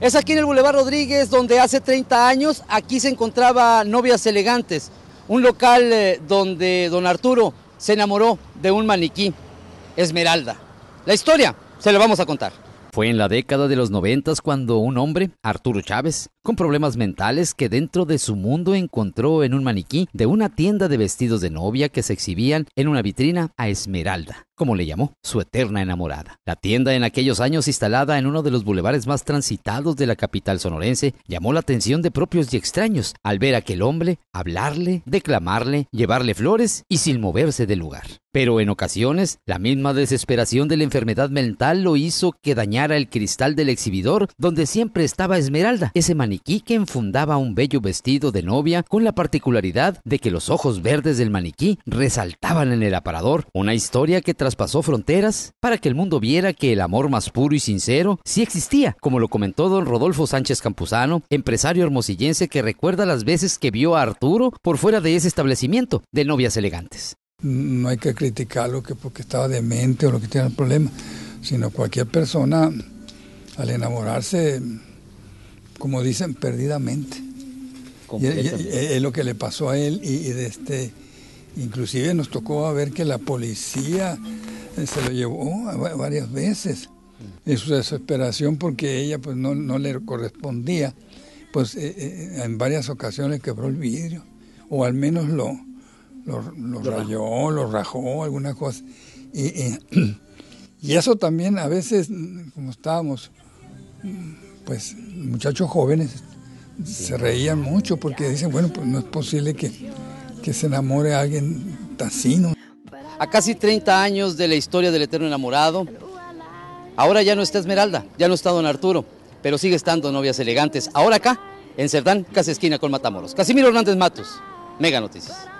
Es aquí en el Boulevard Rodríguez donde hace 30 años aquí se encontraba Novias Elegantes, un local eh, donde don Arturo se enamoró de un maniquí, Esmeralda. La historia se la vamos a contar. Fue en la década de los noventas cuando un hombre, Arturo Chávez, con problemas mentales que dentro de su mundo encontró en un maniquí de una tienda de vestidos de novia que se exhibían en una vitrina a Esmeralda como le llamó, su eterna enamorada. La tienda en aquellos años instalada en uno de los bulevares más transitados de la capital sonorense llamó la atención de propios y extraños al ver a aquel hombre hablarle, declamarle, llevarle flores y sin moverse del lugar. Pero en ocasiones, la misma desesperación de la enfermedad mental lo hizo que dañara el cristal del exhibidor donde siempre estaba Esmeralda, ese maniquí que enfundaba un bello vestido de novia con la particularidad de que los ojos verdes del maniquí resaltaban en el aparador, una historia que tras pasó fronteras para que el mundo viera que el amor más puro y sincero sí existía, como lo comentó don Rodolfo Sánchez Campuzano, empresario hermosillense que recuerda las veces que vio a Arturo por fuera de ese establecimiento de novias elegantes. No hay que criticarlo que porque estaba demente o lo que tiene el problema, sino cualquier persona al enamorarse, como dicen, perdidamente. es lo que le pasó a él y de este Inclusive nos tocó ver que la policía eh, se lo llevó varias veces. Mm. En su desesperación porque ella pues no, le correspondía, pues eh, eh, en varias ocasiones quebró el vidrio, o al menos lo, lo, rayó, lo rajó, alguna cosa. Y, y eso también a veces, mm, como estábamos, mm, pues muchachos jóvenes se reían mucho porque dicen, bueno, pues no es posible que que se enamore a alguien así, ¿no? A casi 30 años de la historia del Eterno Enamorado, ahora ya no está Esmeralda, ya no está Don Arturo, pero sigue estando Novias Elegantes. Ahora acá, en Cerdán, casi esquina con Matamoros. Casimiro Hernández Matos, Mega Noticias.